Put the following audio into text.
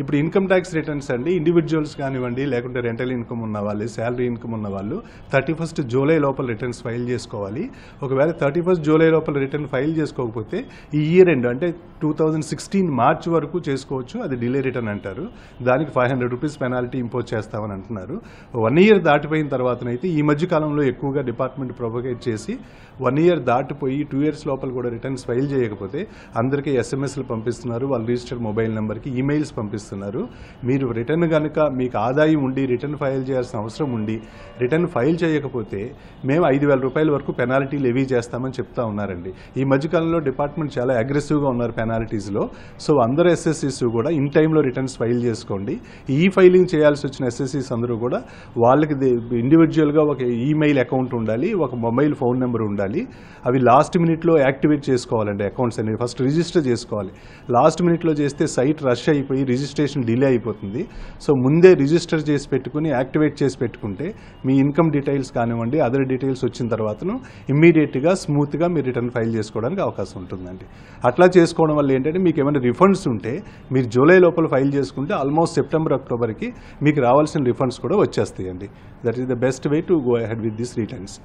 ఇప్పుడు income tax returns అండి individuals కానివ్వండి లేకుంటే రెంటల్ ఇన్కమ్ ఉన్న వాళ్ళు శాలరీ ఇన్కమ్ ఉన్న వాళ్ళు థర్టీ ఫస్ట్ జూలై లోపల రిటర్న్స్ ఫైల్ చేసుకోవాలి ఒకవేళ థర్టీ ఫస్ట్ జూలై లోపల రిటర్న్ ఫైల్ చేసుకోకపోతే ఈ ఇయర్ ఎండ్ అంటే టూ థౌజండ్ సిక్స్టీన్ మార్చ్ వరకు చేసుకోవచ్చు అది డిలే రిటర్న్ అంటారు దానికి five hundred rupees penalty impose చేస్తామని అంటున్నారు వన్ ఇయర్ దాటిపోయిన తర్వాతనైతే ఈ మధ్య కాలంలో ఎక్కువగా డిపార్ట్మెంట్ ప్రొవోకేట్ చేసి వన్ ఇయర్ దాటిపోయి టూ ఇయర్స్ లోపల కూడా రిటర్న్స్ ఫైల్ చేయకపోతే అందరికీ ఎస్ఎంఎస్లు పంపిస్తున్నారు వాళ్ళు రిజిస్టర్డ్ మొబైల్ నెంబర్కి ఈమెయిల్స్ పంపిస్తున్నారు చేస్తున్నారు మీరు రిటర్న్ కనుక మీకు ఆదాయం ఉండి రిటర్న్ ఫైల్ చేయాల్సిన అవసరం ఉండి రిటర్న్ ఫైల్ చేయకపోతే మేము ఐదు వేల రూపాయల వరకు పెనాల్టీ లెవీ చేస్తామని చెప్తా ఉన్నారండి ఈ మధ్యకాలంలో డిపార్ట్మెంట్ చాలా అగ్రెసివ్గా ఉన్నారు పెనాల్టీస్లో సో అందరు ఎస్ఎస్సీస్ కూడా ఇన్ టైంలో రిటర్న్స్ ఫైల్ చేసుకోండి ఈ ఫైలింగ్ చేయాల్సి వచ్చిన ఎస్ఎస్సీస్ అందరూ కూడా వాళ్ళకి ఇండివిజువల్గా ఒక ఈమెయిల్ అకౌంట్ ఉండాలి ఒక మొబైల్ ఫోన్ నెంబర్ ఉండాలి అవి లాస్ట్ మినిట్లో యాక్టివేట్ చేసుకోవాలండి అకౌంట్స్ అనేవి ఫస్ట్ రిజిస్టర్ చేసుకోవాలి లాస్ట్ మినిట్లో చేస్తే సైట్ రష్ అయిపోయి రిజిస్టర్ రిజిస్ట్రేషన్ డిలే అయిపోతుంది సో ముందే రిజిస్టర్ చేసి పెట్టుకుని యాక్టివేట్ చేసి పెట్టుకుంటే మీ ఇన్కమ్ డీటెయిల్స్ కానివ్వండి అదర్ డీటెయిల్స్ వచ్చిన తర్వాతను ఇమ్మీడియట్గా స్మూత్గా మీరు రిటర్న్ ఫైల్ చేసుకోవడానికి అవకాశం ఉంటుందండి అట్లా చేసుకోవడం వల్ల ఏంటంటే మీకు ఏమైనా రిఫండ్స్ ఉంటే మీరు జూలై లోపల ఫైల్ చేసుకుంటే ఆల్మోస్ట్ సెప్టెంబర్ అక్టోబర్కి మీకు రావాల్సిన రిఫండ్స్ కూడా వచ్చేస్తాయండి that is the best way to go head with this returns